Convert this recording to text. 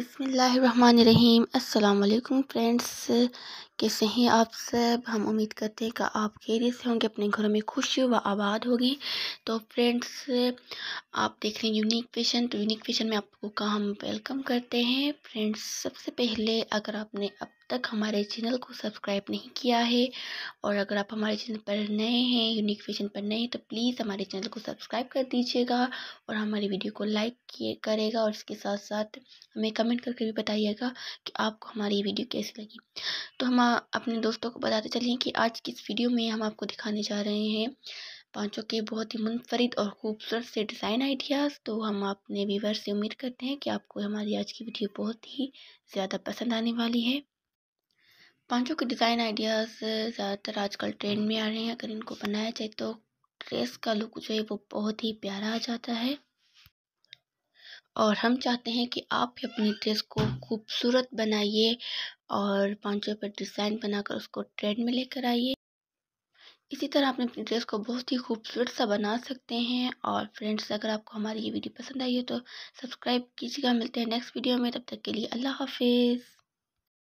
बिसमीम अल्लाम फ्रेंड्स कैसे हैं आप सब हम उम्मीद करते हैं कि आप खेरे से होंगे अपने घरों में खुश व आबाद होगी तो फ्रेंड्स आप देख रहे हैं यूनिक फैशन तो यूनिक फैशन में आपको कहा हम वेलकम करते हैं फ्रेंड्स सबसे पहले अगर आपने अब तक हमारे चैनल को सब्सक्राइब नहीं किया है और अगर आप हमारे चैनल पर नए हैं यूनिक फैशन पर नए हैं तो प्लीज़ हमारे चैनल को सब्सक्राइब कर दीजिएगा और हमारी वीडियो को लाइक किए करेगा और इसके साथ साथ हमें कमेंट करके भी बताइएगा कि आपको हमारी वीडियो कैसी लगी तो हम अपने दोस्तों को बताते चलिए कि आज की इस वीडियो में हम आपको दिखाने जा रहे हैं पांचों के बहुत ही मुनफरद और ख़ूबसूरत से डिज़ाइन आइडियाज़ तो हम अपने व्यूवर से उम्मीद करते हैं कि आपको हमारी आज की वीडियो बहुत ही ज़्यादा पसंद आने वाली है पांचों के डिज़ाइन आइडियाज़ ज़्यादातर आजकल ट्रेंड में आ रहे हैं अगर इनको बनाया जाए तो ड्रेस का लुक जो है वो बहुत ही प्यारा आ जाता है और हम चाहते हैं कि आप भी अपनी ड्रेस को खूबसूरत बनाइए और पाँचों पर डिज़ाइन बनाकर उसको ट्रेंड में लेकर आइए इसी तरह आपने अपनी ड्रेस को बहुत ही खूबसूरत सा बना सकते हैं और फ्रेंड्स अगर आपको हमारी ये वीडियो पसंद आई है तो सब्सक्राइब कीजिएगा मिलते हैं नेक्स्ट वीडियो में तब तक के लिए अल्लाह हाफिज़